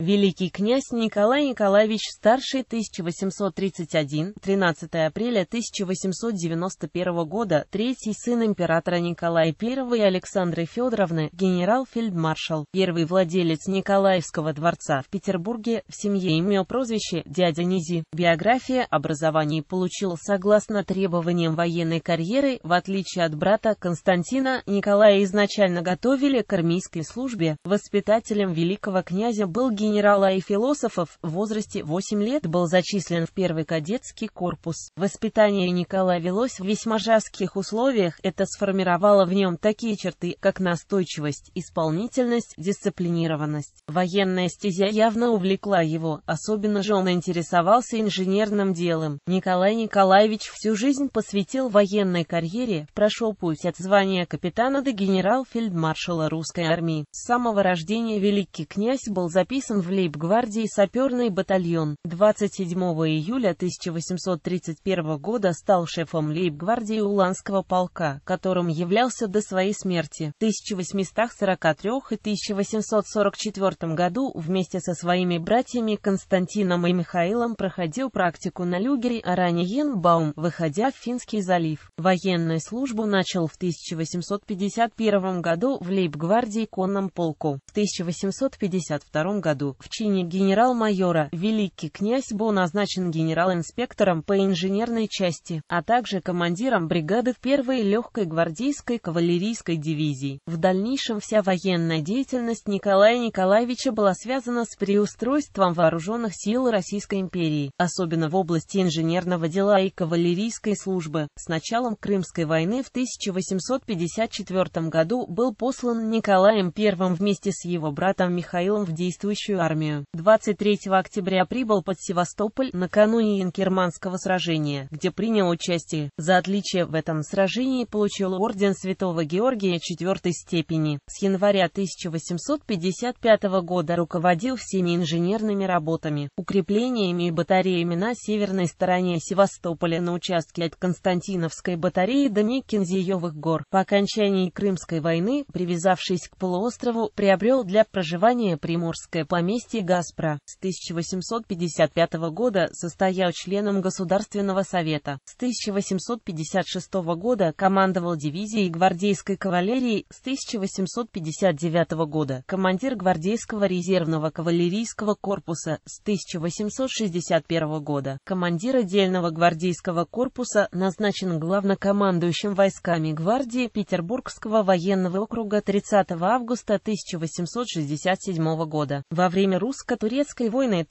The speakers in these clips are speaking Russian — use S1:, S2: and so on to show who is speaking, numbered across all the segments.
S1: Великий князь Николай Николаевич Старший 1831, 13 апреля 1891 года, третий сын императора Николая I Александры Федоровны, генерал-фельдмаршал, первый владелец Николаевского дворца в Петербурге, в семье имел прозвище «Дядя Низи». Биография образование получил согласно требованиям военной карьеры, в отличие от брата Константина, Николая изначально готовили к армейской службе, воспитателем великого князя был генерал генерала и философов в возрасте 8 лет был зачислен в первый кадетский корпус. Воспитание Николая велось в весьма жестких условиях, это сформировало в нем такие черты, как настойчивость, исполнительность, дисциплинированность. Военная стезя явно увлекла его, особенно же он интересовался инженерным делом. Николай Николаевич всю жизнь посвятил военной карьере, прошел путь от звания капитана до генерал-фельдмаршала русской армии. С самого рождения великий князь был записан в лейб-гвардии саперный батальон. 27 июля 1831 года стал шефом лейб-гвардии Уланского полка, которым являлся до своей смерти. В 1843 и 1844 году вместе со своими братьями Константином и Михаилом проходил практику на люгере Араньенбаум, выходя в Финский залив. Военную службу начал в 1851 году в лейб-гвардии конном полку. В 1852 году в чине генерал-майора Великий князь был назначен генерал-инспектором по инженерной части, а также командиром бригады в первой легкой гвардейской кавалерийской дивизии. В дальнейшем вся военная деятельность Николая Николаевича была связана с переустройством вооруженных сил Российской империи, особенно в области инженерного дела и кавалерийской службы. С началом Крымской войны в 1854 году был послан Николаем I вместе с его братом Михаилом в действующую армию. 23 октября прибыл под Севастополь накануне Янкерманского сражения, где принял участие. За отличие в этом сражении получил орден Святого Георгия четвертой степени. С января 1855 года руководил всеми инженерными работами, укреплениями и батареями на северной стороне Севастополя на участке от Константиновской батареи до Миккензиевых гор. По окончании Крымской войны, привязавшись к полуострову, приобрел для проживания Приморское планирование поместье Гаспро С 1855 года состоял членом Государственного совета. С 1856 года командовал дивизией гвардейской кавалерии. С 1859 года командир гвардейского резервного кавалерийского корпуса. С 1861 года командир отдельного гвардейского корпуса назначен главнокомандующим войсками гвардии Петербургского военного округа 30 августа 1867 года. Во время русско-турецкой войны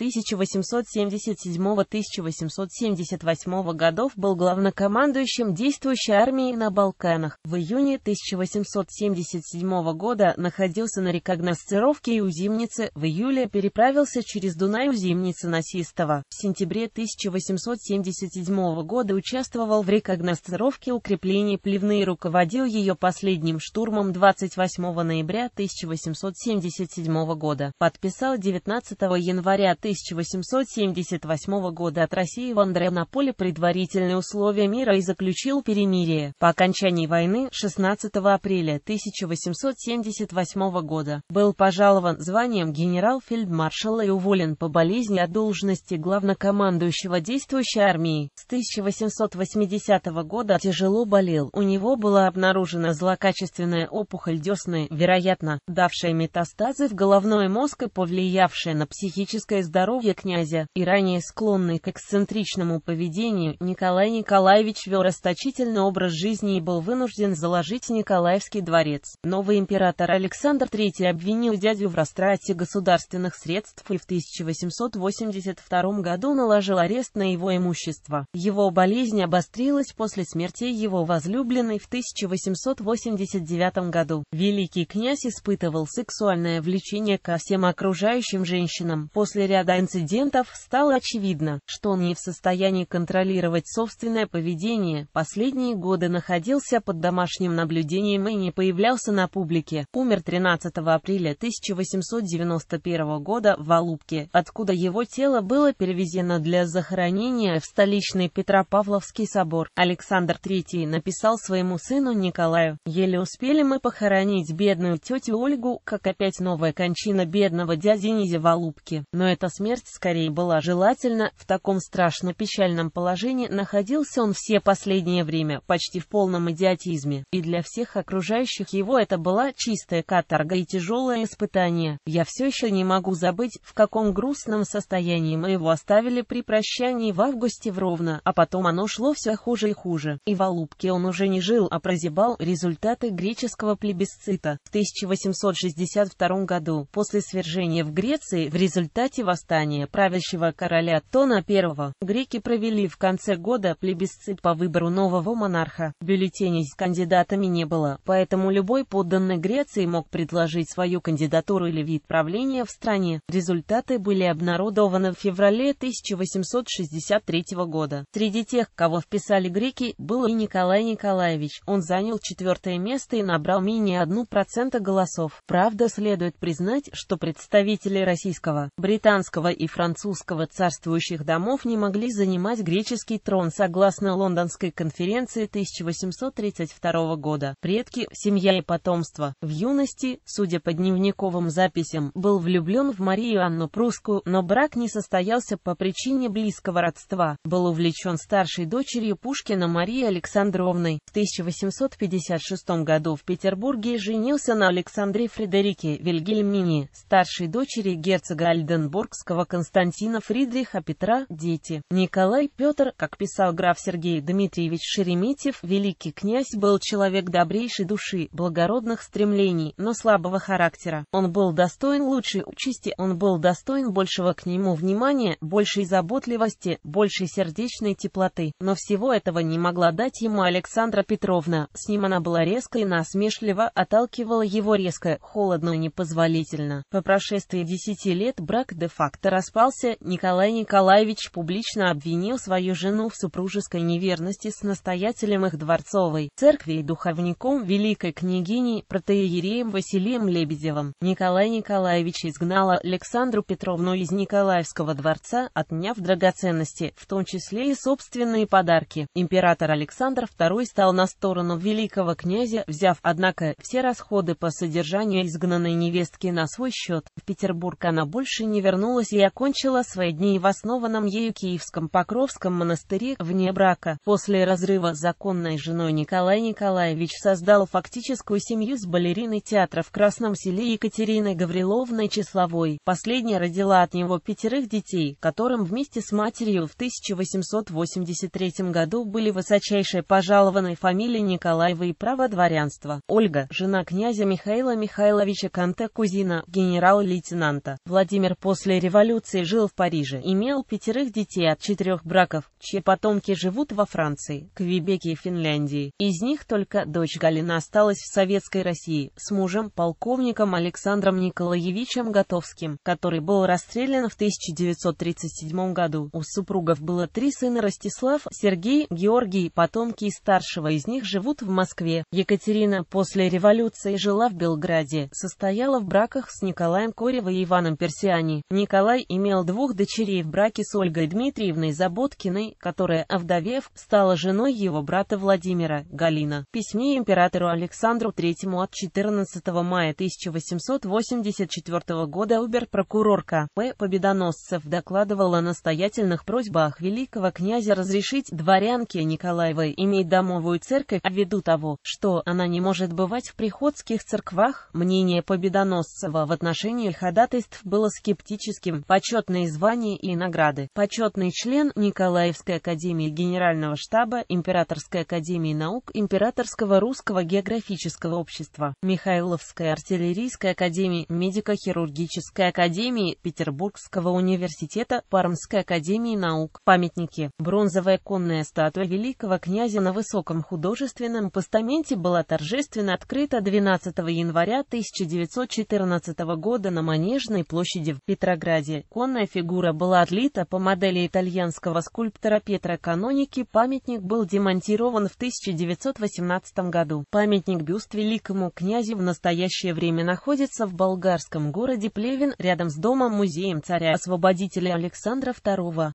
S1: 1877-1878 годов был главнокомандующим действующей армией на Балканах. В июне 1877 года находился на рекогностировке и у Зимницы, в июле переправился через Дунай у Зимницы на Систова. В сентябре 1877 года участвовал в рекогностировке укреплений Плевны и руководил ее последним штурмом 28 ноября 1877 года. Подписал отстал 19 января 1878 года от России в Андре на предварительные условия мира и заключил перемирие. По окончании войны 16 апреля 1878 года был пожалован званием генерал-фельдмаршала и уволен по болезни от должности главнокомандующего действующей армии. С 1880 года тяжело болел, у него была обнаружена злокачественная опухоль десны, вероятно, давшая метастазы в головной мозг и повлияла влиявшая на психическое здоровье князя, и ранее склонный к эксцентричному поведению, Николай Николаевич вел расточительный образ жизни и был вынужден заложить Николаевский дворец. Новый император Александр III обвинил дядю в растрате государственных средств и в 1882 году наложил арест на его имущество. Его болезнь обострилась после смерти его возлюбленной в 1889 году. Великий князь испытывал сексуальное влечение ко всем окружающим окружающим женщинам. После ряда инцидентов стало очевидно, что он не в состоянии контролировать собственное поведение, последние годы находился под домашним наблюдением и не появлялся на публике. Умер 13 апреля 1891 года в Алубке, откуда его тело было перевезено для захоронения в столичный Петропавловский собор. Александр III написал своему сыну Николаю, «Еле успели мы похоронить бедную тетю Ольгу, как опять новая кончина бедного дяди Зенизе Волубке, но эта смерть скорее была желательна, в таком страшно печальном положении находился он все последнее время, почти в полном идиотизме, и для всех окружающих его это была чистая каторга и тяжелое испытание. Я все еще не могу забыть, в каком грустном состоянии мы его оставили при прощании в августе в Ровно, а потом оно шло все хуже и хуже, и в Алубке он уже не жил, а прозябал результаты греческого плебисцита в 1862 году, после свержения в в Греции в результате восстания правящего короля Тона I. Греки провели в конце года плебисцит по выбору нового монарха. Бюллетеней с кандидатами не было, поэтому любой подданный Греции мог предложить свою кандидатуру или вид правления в стране. Результаты были обнародованы в феврале 1863 года. Среди тех, кого вписали греки, был и Николай Николаевич. Он занял четвертое место и набрал менее 1% голосов. Правда, следует признать, что представители представители российского, британского и французского царствующих домов не могли занимать греческий трон согласно Лондонской конференции 1832 года. Предки, семья и потомство. В юности, судя по дневниковым записям, был влюблен в Марию Анну Прусскую, но брак не состоялся по причине близкого родства. Был увлечен старшей дочерью Пушкина Марии Александровной. В 1856 году в Петербурге женился на Александре Фредерике Вильгельмине, старшей дочери дочери герцога Альденбургского Константина Фридриха Петра, дети. Николай Петр, как писал граф Сергей Дмитриевич Шереметьев, великий князь был человек добрейшей души, благородных стремлений, но слабого характера. Он был достоин лучшей участи, он был достоин большего к нему внимания, большей заботливости, большей сердечной теплоты. Но всего этого не могла дать ему Александра Петровна. С ним она была резко и насмешливо, отталкивала его резко, холодно и непозволительно. По прошествии после 10 лет брак де-факто распался, Николай Николаевич публично обвинил свою жену в супружеской неверности с настоятелем их дворцовой церкви и духовником великой княгини протеереем Василием Лебедевым. Николай Николаевич изгнал Александру Петровну из Николаевского дворца, отняв драгоценности, в том числе и собственные подарки. Император Александр II стал на сторону великого князя, взяв, однако, все расходы по содержанию изгнанной невестки на свой счет. В Петербург она больше не вернулась и окончила свои дни в основанном ею Киевском Покровском монастыре вне брака. После разрыва с законной женой Николай Николаевич создал фактическую семью с балериной театра в Красном селе Екатериной Гавриловной Числовой. Последняя родила от него пятерых детей, которым вместе с матерью в 1883 году были высочайшие пожалованные фамилии Николаева и право дворянства. Ольга, жена князя Михаила Михайловича Канте Кузина, генерал-лейтенант лейтенанта. Владимир после революции жил в Париже, имел пятерых детей от четырех браков, чьи потомки живут во Франции, Квебеке и Финляндии. Из них только дочь Галина осталась в Советской России с мужем, полковником Александром Николаевичем Готовским, который был расстрелян в 1937 году. У супругов было три сына Ростислав, Сергей, Георгий, потомки и старшего из них живут в Москве. Екатерина после революции жила в Белграде, состояла в браках с Николаем Кори. Андреева Иваном Персиани. Николай имел двух дочерей в браке с Ольгой Дмитриевной Заботкиной, которая, овдовев, стала женой его брата Владимира, Галина. В письме императору Александру III от 14 мая 1884 года убер прокурорка П. Победоносцев докладывал о настоятельных просьбах великого князя разрешить дворянке Николаевой иметь домовую церковь, а ввиду того, что она не может бывать в приходских церквах, мнение Победоносцева в отношении ходатайств было скептическим, почетные звания и награды. Почетный член Николаевской академии Генерального штаба Императорской академии наук Императорского русского географического общества, Михайловской артиллерийской академии, Медико-хирургической академии Петербургского университета, Пармской академии наук. Памятники. Бронзовая конная статуя великого князя на высоком художественном постаменте была торжественно открыта 12 января 1914 года на Майдане. Манежной площади в Петрограде. Конная фигура была отлита по модели итальянского скульптора Петра Каноники. Памятник был демонтирован в 1918 году. Памятник бюст великому князю в настоящее время находится в болгарском городе Плевен, рядом с домом-музеем царя-освободителя Александра II.